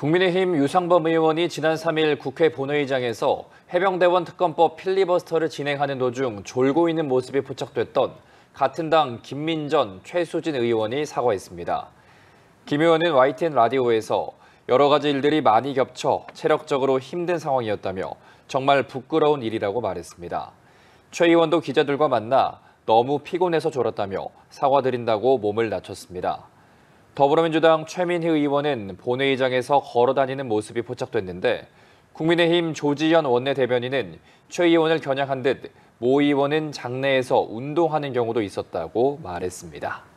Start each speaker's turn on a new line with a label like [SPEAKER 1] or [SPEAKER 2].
[SPEAKER 1] 국민의힘 유상범 의원이 지난 3일 국회 본회의장에서 해병대원 특검법 필리버스터를 진행하는 도중 졸고 있는 모습이 포착됐던 같은 당 김민전, 최수진 의원이 사과했습니다. 김 의원은 YTN 라디오에서 여러 가지 일들이 많이 겹쳐 체력적으로 힘든 상황이었다며 정말 부끄러운 일이라고 말했습니다. 최 의원도 기자들과 만나 너무 피곤해서 졸았다며 사과드린다고 몸을 낮췄습니다. 더불어민주당 최민희 의원은 본회의장에서 걸어다니는 모습이 포착됐는데 국민의힘 조지현 원내대변인은 최 의원을 겨냥한 듯 모 의원은 장내에서 운동하는 경우도 있었다고 말했습니다.